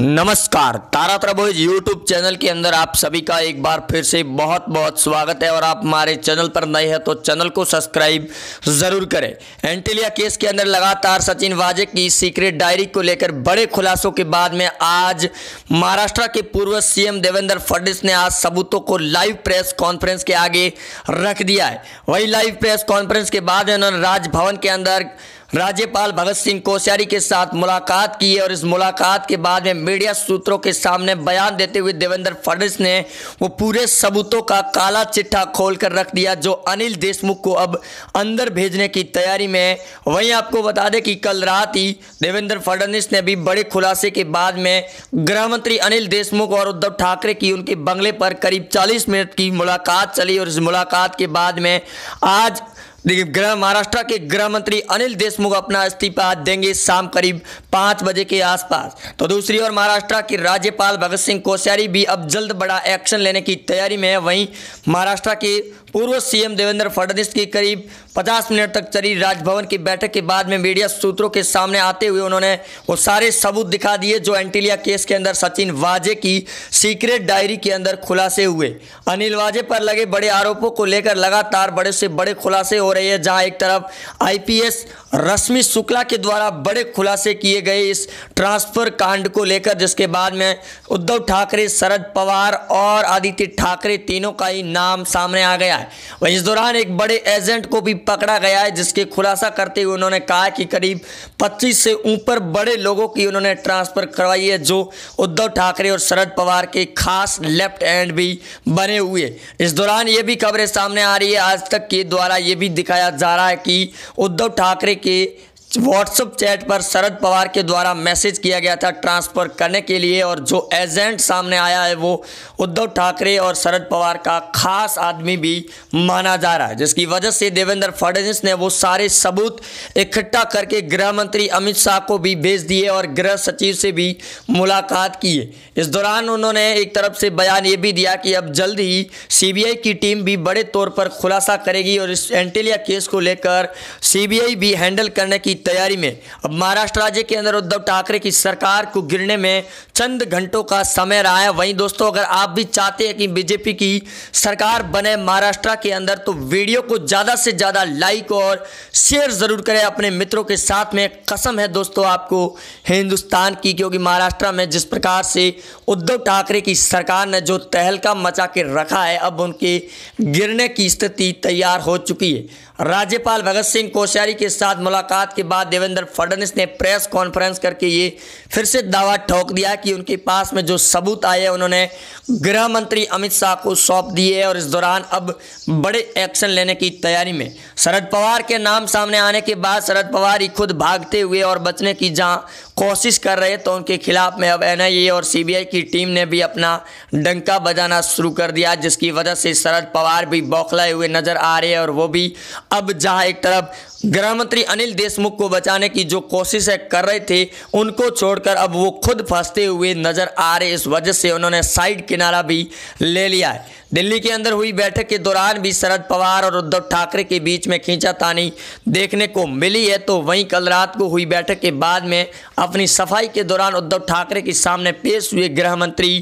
नमस्कार तारा प्रभोज YouTube channel के अंदर आप सभी का एक बार फिर से बहुत बहुत स्वागत है और आप हमारे चैनल पर नए हैं तो चैनल को सब्सक्राइब जरूर करें एंटेलिया केस के अंदर लगातार सचिन वाजे की सीक्रेट डायरी को लेकर बड़े खुलासों के बाद में आज महाराष्ट्र के पूर्व सीएम देवेंद्र फडणवीस ने आज सबूतों को लाइव प्रेस कॉन्फ्रेंस के आगे रख दिया है वही लाइव प्रेस कॉन्फ्रेंस के बाद उन्होंने राजभवन के अंदर राज्यपाल भगत सिंह कोश्यारी के साथ मुलाकात की है और इस मुलाकात के बाद में मीडिया सूत्रों के सामने बयान देते हुए देवेंद्र फडणवीस ने वो पूरे सबूतों का काला चिट्ठा खोल कर रख दिया जो अनिल देशमुख को अब अंदर भेजने की तैयारी में है वहीं आपको बता दें कि कल रात ही देवेंद्र फडणवीस ने भी बड़े खुलासे के बाद में गृह मंत्री अनिल देशमुख और उद्धव ठाकरे की उनके बंगले पर करीब चालीस मिनट की मुलाकात चली और इस मुलाकात के बाद में आज देखिए गृह महाराष्ट्र के गृह मंत्री अनिल देशमुख अपना इस्तीफा देंगे शाम करीब पाँच बजे के आसपास तो दूसरी ओर महाराष्ट्र के राज्यपाल भगत सिंह कोश्यारी भी अब जल्द बड़ा एक्शन लेने की तैयारी में है वहीं महाराष्ट्र के पूर्व सीएम देवेंद्र फडणवीस के करीब 50 मिनट तक चली राजभवन की बैठक के बाद में मीडिया सूत्रों के सामने आते हुए उन्होंने वो सारे सबूत दिखा दिए जो एंटीलिया केस के अंदर सचिन वाजे की सीक्रेट डायरी के अंदर खुलासे हुए अनिल वाजे पर लगे बड़े आरोपों को लेकर लगातार बड़े से बड़े खुलासे हो रहे हैं जहां एक तरफ आई रश्मि शुक्ला के द्वारा बड़े खुलासे किए गए इस ट्रांसफर कांड को लेकर जिसके बाद में उद्धव ठाकरे शरद पवार और आदित्य ठाकरे तीनों का ही नाम सामने आ गया है वहीं इस दौरान एक बड़े एजेंट को भी पकड़ा गया है जिसके खुलासा करते हुए उन्होंने कहा कि करीब 25 से ऊपर बड़े लोगों की उन्होंने ट्रांसफ़र करवाई है जो उद्धव ठाकरे और शरद पवार के खास लेफ्ट हैंड भी बने हुए इस दौरान ये भी खबरें सामने आ रही है आज तक के द्वारा ये भी दिखाया जा रहा है कि उद्धव ठाकरे के व्हाट्सअप चैट पर शरद पवार के द्वारा मैसेज किया गया था ट्रांसफ़र करने के लिए और जो एजेंट सामने आया है वो उद्धव ठाकरे और शरद पवार का खास आदमी भी माना जा रहा है जिसकी वजह से देवेंद्र फडणवीस ने वो सारे सबूत इकट्ठा करके गृह मंत्री अमित शाह को भी भेज दिए और गृह सचिव से भी मुलाकात की है इस दौरान उन्होंने एक तरफ से बयान ये भी दिया कि अब जल्द ही सी की टीम भी बड़े तौर पर खुलासा करेगी और इस एंटेलिया केस को लेकर सी भी हैंडल करने की तैयारी में अब महाराष्ट्र राज्य के अंदर उद्धव ठाकरे की सरकार को गिरने में चंद घंटों का समय रहा है वहीं दोस्तों अगर आप भी चाहते हैं कि बीजेपी की सरकार बने महाराष्ट्र के अंदर तो वीडियो को ज़्यादा से ज़्यादा लाइक और शेयर ज़रूर करें अपने मित्रों के साथ में कसम है दोस्तों आपको हिंदुस्तान की क्योंकि महाराष्ट्र में जिस प्रकार से उद्धव ठाकरे की सरकार ने जो तहलका मचा के रखा है अब उनके गिरने की स्थिति तैयार हो चुकी है राज्यपाल भगत सिंह कोश्यारी के साथ मुलाकात के बाद देवेंद्र फडणवीस ने प्रेस कॉन्फ्रेंस करके ये फिर से दावा ठोक दिया कि उनके पास में जो सबूत आए उन्होंने गृह मंत्री अमित शाह को सौंप दिए और इस दौरान अब बड़े एक्शन लेने की तैयारी में शरद पवार के नाम सामने आने के बाद शरद पवार ही खुद भागते हुए और बचने की जहाँ कोशिश कर रहे तो उनके खिलाफ में अब एनआईए और सीबीआई की टीम ने भी अपना डंका बजाना शुरू कर दिया जिसकी वजह से शरद पवार भी बौखलाए हुए नजर आ रहे हैं और वो भी अब जहां एक तरफ गृह मंत्री अनिल देशमुख को बचाने की जो कोशिश है कर रहे थे उनको छोड़कर अब वो खुद फंसते हुए नजर आ रहे इस वजह से उन्होंने साइड किनारा भी ले लिया है दिल्ली के अंदर हुई बैठक के दौरान भी शरद पवार और उद्धव ठाकरे के बीच में खींचातानी देखने को मिली है तो वहीं कल रात को हुई बैठक के बाद में अपनी सफाई के दौरान उद्धव ठाकरे के सामने पेश हुए गृह मंत्री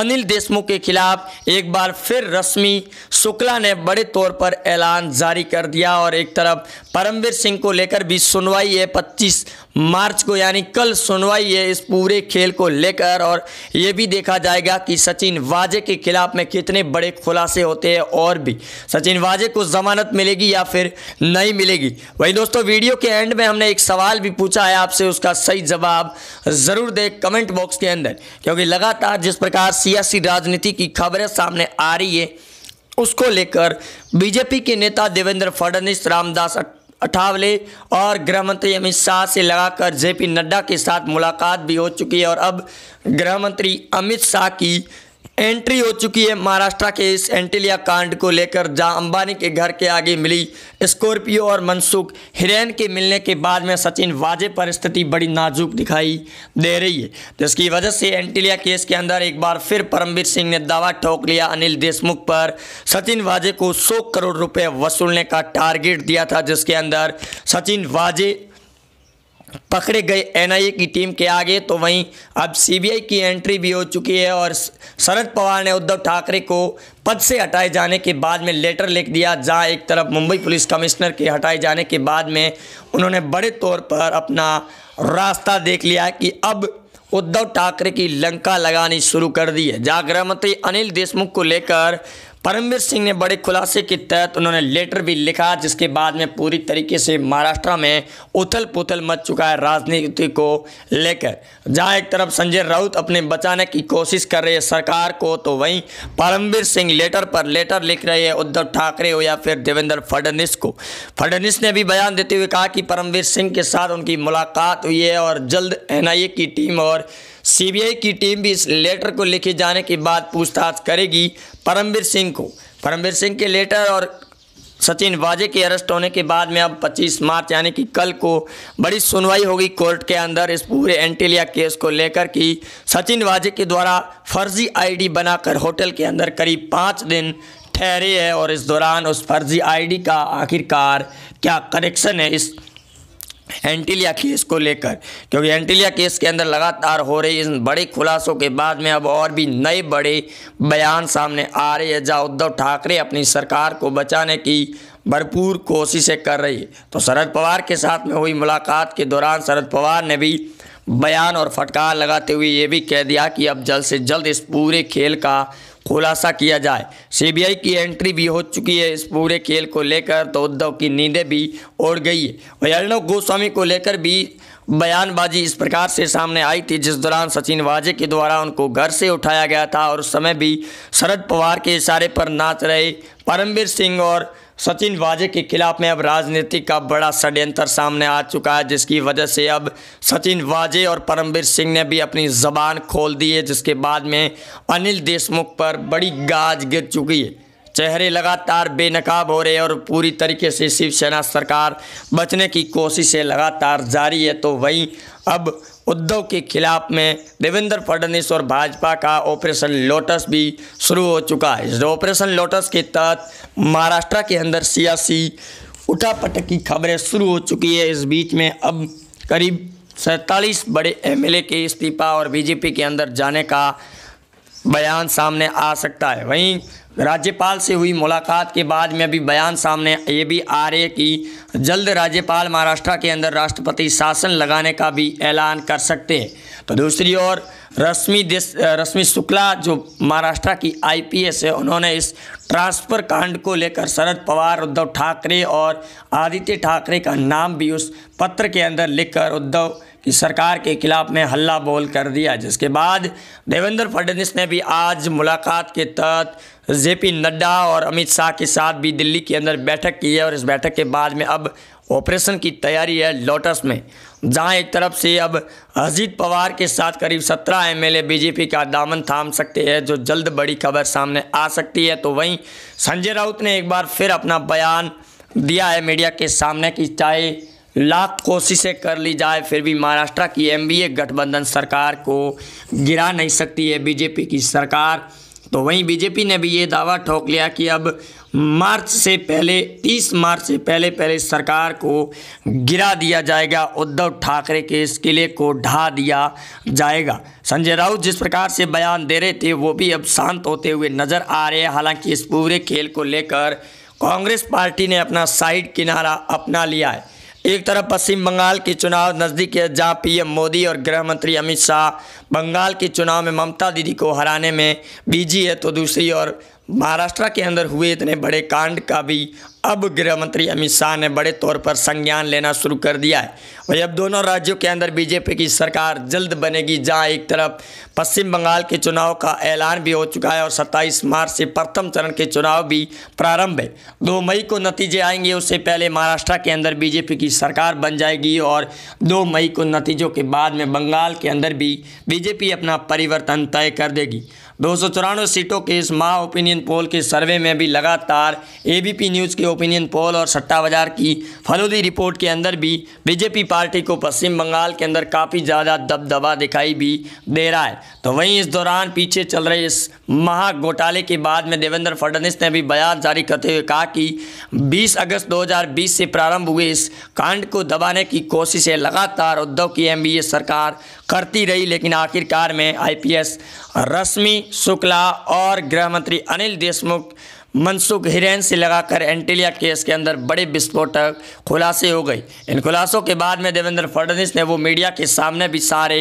अनिल देशमुख के खिलाफ एक बार फिर रश्मि शुक्ला ने बड़े तौर पर ऐलान जारी कर दिया और एक तरफ परमवीर सिंह को लेकर भी सुनवाई है पच्चीस मार्च को यानी कल सुनवाई है इस पूरे खेल को लेकर और ये भी देखा जाएगा कि सचिन वाजे के खिलाफ में कितने बड़े खुलासे होते हैं और भी सचिन वाजे को ज़मानत मिलेगी या फिर नहीं मिलेगी वही दोस्तों वीडियो के एंड में हमने एक सवाल भी पूछा है आपसे उसका सही जवाब ज़रूर दे कमेंट बॉक्स के अंदर क्योंकि लगातार जिस प्रकार सियासी राजनीति की खबरें सामने आ रही है उसको लेकर बीजेपी के नेता देवेंद्र फडणवीस रामदास अठावले और गृह मंत्री अमित शाह से लगाकर जेपी नड्डा के साथ मुलाकात भी हो चुकी है और अब गृह मंत्री अमित शाह की एंट्री हो चुकी है महाराष्ट्र के इस एंटिलिया कांड को लेकर जहां अंबानी के घर के आगे मिली स्कॉर्पियो और मनसुख हिरेन के मिलने के बाद में सचिन वाजे पर स्थिति बड़ी नाजुक दिखाई दे रही है जिसकी वजह से एंटिलिया केस के अंदर एक बार फिर परमवीर सिंह ने दावा ठोक लिया अनिल देशमुख पर सचिन वाजे को सौ करोड़ रुपये वसूलने का टारगेट दिया था जिसके अंदर सचिन वाजे पकड़े गए एनआईए की टीम के आगे तो वहीं अब सीबीआई की एंट्री भी हो चुकी है और शरद पवार ने उद्धव ठाकरे को पद से हटाए जाने के बाद में लेटर लिख दिया जहां एक तरफ मुंबई पुलिस कमिश्नर के हटाए जाने के बाद में उन्होंने बड़े तौर पर अपना रास्ता देख लिया कि अब उद्धव ठाकरे की लंका लगानी शुरू कर दी है जहाँ गृह मंत्री अनिल देशमुख को लेकर परमवीर सिंह ने बड़े खुलासे के तहत उन्होंने लेटर भी लिखा जिसके बाद में पूरी तरीके से महाराष्ट्र में उथल पुथल मच चुका है राजनीति को लेकर जहां एक तरफ संजय राउत अपने बचाने की कोशिश कर रहे हैं सरकार को तो वहीं परमवीर सिंह लेटर पर लेटर लिख रहे हैं उद्धव ठाकरे हो या फिर देवेंद्र फडनवीस को फडनवीस ने भी बयान देते हुए कहा कि परमवीर सिंह के साथ उनकी मुलाकात हुई है और जल्द एन की टीम और सीबीआई की टीम भी इस लेटर को लिखे जाने के बाद पूछताछ करेगी परमवीर सिंह को परमवीर सिंह के लेटर और सचिन वाजे के अरेस्ट होने के बाद में अब 25 मार्च यानी कि कल को बड़ी सुनवाई होगी कोर्ट के अंदर इस पूरे एंटीलिया केस को लेकर कि सचिन वाजे के द्वारा फर्जी आईडी बनाकर होटल के अंदर करीब पाँच दिन ठहरे है और इस दौरान उस फर्जी आईडी का आखिरकार क्या कनेक्शन है इस एंटीलिया केस को लेकर क्योंकि एंटीलिया केस के अंदर लगातार हो रही इन बड़े खुलासों के बाद में अब और भी नए बड़े बयान सामने आ रहे हैं जहाँ उद्धव ठाकरे अपनी सरकार को बचाने की भरपूर कोशिशें कर रही है तो शरद पवार के साथ में हुई मुलाकात के दौरान शरद पवार ने भी बयान और फटकार लगाते हुए ये भी कह दिया कि अब जल्द से जल्द इस पूरे खेल का खुलासा किया जाए सीबीआई की एंट्री भी हो चुकी है इस पूरे खेल को लेकर तो उद्धव की नींदें भी उड़ गई है अर्णव गोस्वामी को लेकर भी बयानबाजी इस प्रकार से सामने आई थी जिस दौरान सचिन वाजे के द्वारा उनको घर से उठाया गया था और उस समय भी शरद पवार के इशारे पर नाच रहे परमवीर सिंह और सचिन वाजे के खिलाफ में अब राजनीति का बड़ा षड्यंत्र सामने आ चुका है जिसकी वजह से अब सचिन वाजे और परमवीर सिंह ने भी अपनी ज़बान खोल दी है जिसके बाद में अनिल देशमुख पर बड़ी गाज गिर चुकी है चेहरे लगातार बेनकाब हो रहे हैं और पूरी तरीके से शिवसेना सरकार बचने की कोशिशें लगातार जारी है तो वहीं अब उद्धव के खिलाफ में देवेंद्र फडणवीस और भाजपा का ऑपरेशन लोटस भी शुरू हो चुका है इस ऑपरेशन लोटस के तहत महाराष्ट्र के अंदर सियासी उठापटक की खबरें शुरू हो चुकी है इस बीच में अब करीब सैंतालीस बड़े एमएलए के इस्तीफा और बीजेपी के अंदर जाने का बयान सामने आ सकता है वहीं राज्यपाल से हुई मुलाकात के बाद में अभी बयान सामने ये भी आ रहे कि जल्द राज्यपाल महाराष्ट्र के अंदर राष्ट्रपति शासन लगाने का भी ऐलान कर सकते हैं तो दूसरी ओर रश्मि देश रश्मि शुक्ला जो महाराष्ट्र की आईपीएस है उन्होंने इस ट्रांसफ़र कांड को लेकर शरद पवार उद्धव ठाकरे और आदित्य ठाकरे का नाम भी उस पत्र के अंदर लिखकर उद्धव कि सरकार के खिलाफ में हल्ला बोल कर दिया जिसके बाद देवेंद्र फडणवीस ने भी आज मुलाकात के तहत जे पी नड्डा और अमित शाह के साथ भी दिल्ली के अंदर बैठक की है और इस बैठक के बाद में अब ऑपरेशन की तैयारी है लोटस में जहां एक तरफ से अब अजीत पवार के साथ करीब सत्रह एमएलए बीजेपी का दामन थाम सकते हैं जो जल्द बड़ी खबर सामने आ सकती है तो वहीं संजय राउत ने एक बार फिर अपना बयान दिया है मीडिया के सामने कि चाहे लाख कोशिशें कर ली जाए फिर भी महाराष्ट्र की एमबीए गठबंधन सरकार को गिरा नहीं सकती है बीजेपी की सरकार तो वहीं बीजेपी ने भी ये दावा ठोक लिया कि अब मार्च से पहले 30 मार्च से पहले पहले सरकार को गिरा दिया जाएगा उद्धव ठाकरे के इस किले को ढा दिया जाएगा संजय राउत जिस प्रकार से बयान दे रहे थे वो भी अब शांत होते हुए नज़र आ रहे हैं हालांकि इस पूरे खेल को लेकर कांग्रेस पार्टी ने अपना साइड किनारा अपना लिया है एक तरफ पश्चिम बंगाल के चुनाव नज़दीक है जहां पीएम मोदी और गृह मंत्री अमित शाह बंगाल के चुनाव में ममता दीदी को हराने में बीजी है तो दूसरी ओर महाराष्ट्र के अंदर हुए इतने बड़े कांड का भी अब गृह मंत्री अमित शाह ने बड़े तौर पर संज्ञान लेना शुरू कर दिया है वही अब दोनों राज्यों के अंदर बीजेपी की सरकार जल्द बनेगी जहां एक तरफ पश्चिम बंगाल के चुनाव का ऐलान भी हो चुका है और 27 मार्च से प्रथम चरण के चुनाव भी प्रारंभ है दो मई को नतीजे आएंगे उससे पहले महाराष्ट्र के अंदर बीजेपी की सरकार बन जाएगी और दो मई को नतीजों के बाद में बंगाल के अंदर भी बीजेपी अपना परिवर्तन तय कर देगी दो सीटों के इस माह ओपिनियन पोल के सर्वे में भी लगातार एबीपी न्यूज़ के ओपिनियन पोल और सट्टा बाजार की फलूदी रिपोर्ट के अंदर भी बीजेपी पार्टी को पश्चिम बंगाल के अंदर काफ़ी ज़्यादा दबदबा दिखाई भी दे रहा है तो वहीं इस दौरान पीछे चल रहे इस महा घोटाले के बाद में देवेंद्र फडणवीस ने भी बयान जारी करते हुए कहा कि बीस अगस्त दो से प्रारंभ हुए इस कांड को दबाने की कोशिशें लगातार उद्धव की एम सरकार करती रही लेकिन आखिरकार में आईपीएस रश्मि शुक्ला और गृह मंत्री अनिल देशमुख मनसुख हिरेन से लगाकर एंटीलिया केस के अंदर बड़े विस्फोटक खुलासे हो गए इन खुलासों के बाद में देवेंद्र फडणवीस ने वो मीडिया के सामने भी सारे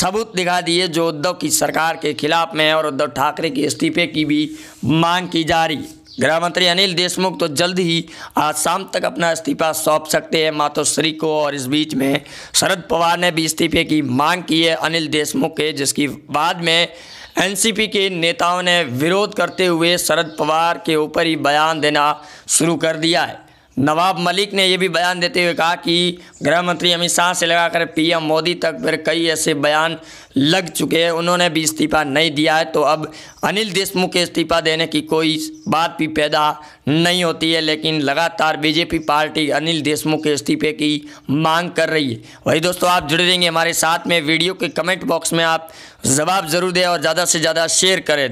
सबूत दिखा दिए जो उद्धव की सरकार के खिलाफ में और उद्धव ठाकरे के इस्तीफे की भी मांग की जा रही गृह मंत्री अनिल देशमुख तो जल्द ही आज शाम तक अपना इस्तीफा सौंप सकते हैं मातोश्री को और इस बीच में शरद पवार ने भी इस्तीफे की मांग की है अनिल देशमुख के जिसकी बाद में एनसीपी के नेताओं ने विरोध करते हुए शरद पवार के ऊपर ही बयान देना शुरू कर दिया है नवाब मलिक ने यह भी बयान देते हुए कहा कि गृह मंत्री अमित शाह से लगाकर पीएम मोदी तक पर कई ऐसे बयान लग चुके हैं उन्होंने भी इस्तीफा नहीं दिया है तो अब अनिल देशमुख के इस्तीफा देने की कोई बात भी पैदा नहीं होती है लेकिन लगातार बीजेपी पार्टी अनिल देशमुख के इस्तीफे की मांग कर रही है वही दोस्तों आप जुड़े रहेंगे हमारे साथ में वीडियो के कमेंट बॉक्स में आप जवाब ज़रूर दें और ज़्यादा से ज़्यादा शेयर करें